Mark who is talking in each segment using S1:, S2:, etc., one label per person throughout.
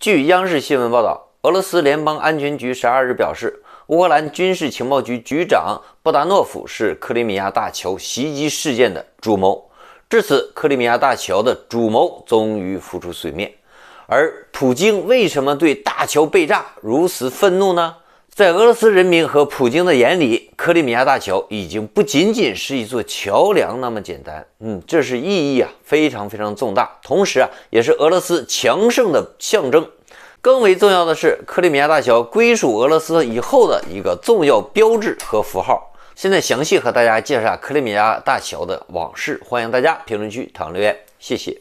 S1: 据央视新闻报道，俄罗斯联邦安全局十二日表示，乌克兰军事情报局局长布达诺夫是克里米亚大桥袭击事件的主谋。至此，克里米亚大桥的主谋终于浮出水面。而普京为什么对大桥被炸如此愤怒呢？在俄罗斯人民和普京的眼里，克里米亚大桥已经不仅仅是一座桥梁那么简单。嗯，这是意义啊，非常非常重大。同时啊，也是俄罗斯强盛的象征。更为重要的是，克里米亚大桥归属俄罗斯以后的一个重要标志和符号。现在详细和大家介绍克里米亚大桥的往事，欢迎大家评论区谈留言，谢谢。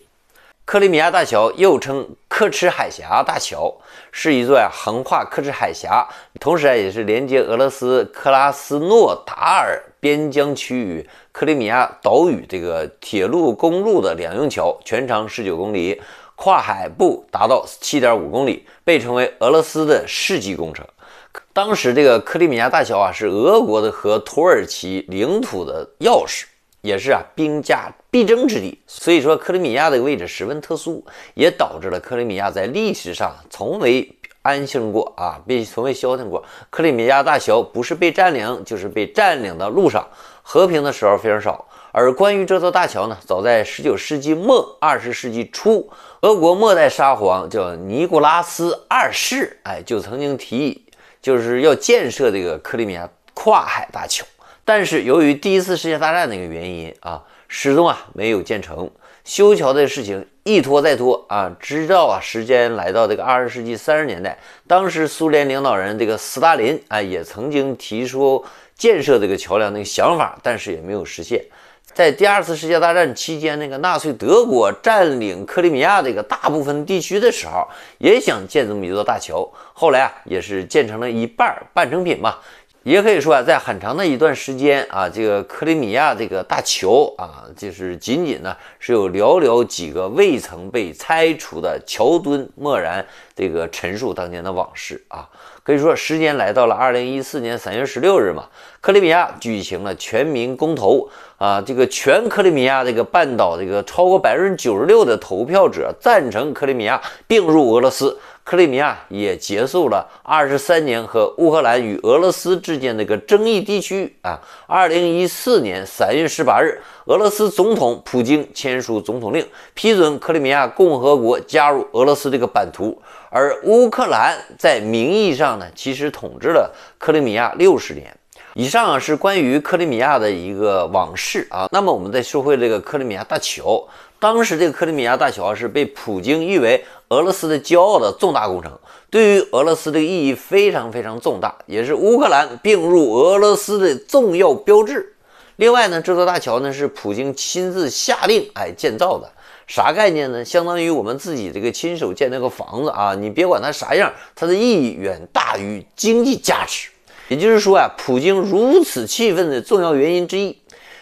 S1: 克里米亚大桥又称克赤海峡大桥，是一座横跨克赤海峡，同时啊也是连接俄罗斯克拉斯诺达尔边疆区域克里米亚岛屿这个铁路公路的两用桥，全长十九公里，跨海部达到七点五公里，被称为俄罗斯的世纪工程。当时这个克里米亚大桥啊是俄国的和土耳其领土的钥匙。也是啊，兵家必争之地。所以说，克里米亚这个位置十分特殊，也导致了克里米亚在历史上从未安心过啊，被从未消停过。克里米亚大桥不是被占领，就是被占领的路上，和平的时候非常少。而关于这座大桥呢，早在19世纪末、20世纪初，俄国末代沙皇叫尼古拉斯二世，哎，就曾经提议，就是要建设这个克里米亚跨海大桥。但是由于第一次世界大战的一个原因啊，始终啊没有建成修桥的事情一拖再拖啊，直到啊时间来到这个二十世纪三十年代，当时苏联领导人这个斯大林啊也曾经提出建设这个桥梁那个想法，但是也没有实现。在第二次世界大战期间，那个纳粹德国占领克里米亚这个大部分地区的时候，也想建这么一座大桥，后来啊也是建成了一半半成品嘛。也可以说啊，在很长的一段时间啊，这个克里米亚这个大桥啊，就是仅仅呢是有寥寥几个未曾被拆除的桥墩，默然。这个陈述当年的往事啊，可以说时间来到了二零一四年三月十六日嘛，克里米亚举行了全民公投啊，这个全克里米亚这个半岛这个超过百分之九十六的投票者赞成克里米亚并入俄罗斯，克里米亚也结束了二十三年和乌克兰与俄罗斯之间的一个争议地区啊。二零一四年三月十八日，俄罗斯总统普京签署总统令，批准克里米亚共和国加入俄罗斯这个版图。而乌克兰在名义上呢，其实统治了克里米亚六十年以上啊。是关于克里米亚的一个往事啊。那么我们再说回这个克里米亚大桥，当时这个克里米亚大桥是被普京誉为俄罗斯的骄傲的重大工程，对于俄罗斯的意义非常非常重大，也是乌克兰并入俄罗斯的重要标志。另外呢，这座大桥呢是普京亲自下令哎建造的，啥概念呢？相当于我们自己这个亲手建那个房子啊！你别管它啥样，它的意义远大于经济价值。也就是说啊，普京如此气愤的重要原因之一。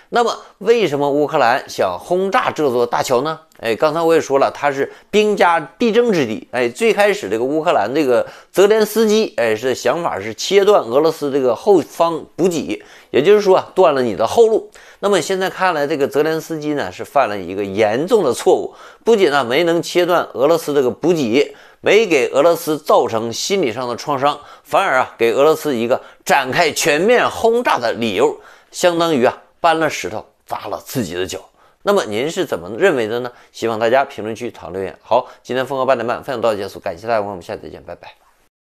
S1: 那么，为什么乌克兰想轰炸这座大桥呢？哎，刚才我也说了，它是兵家必争之地。哎，最开始这个乌克兰这个泽连斯基，哎，是想法是切断俄罗斯这个后方补给，也就是说啊，断了你的后路。那么现在看来，这个泽连斯基呢是犯了一个严重的错误，不仅呢没能切断俄罗斯这个补给，没给俄罗斯造成心理上的创伤，反而啊给俄罗斯一个展开全面轰炸的理由，相当于啊。搬了石头砸了自己的脚，那么您是怎么认为的呢？希望大家评论区讨留言。好，今天风格八点半分享到此结束，感谢大家观看，我们下次再见，拜拜。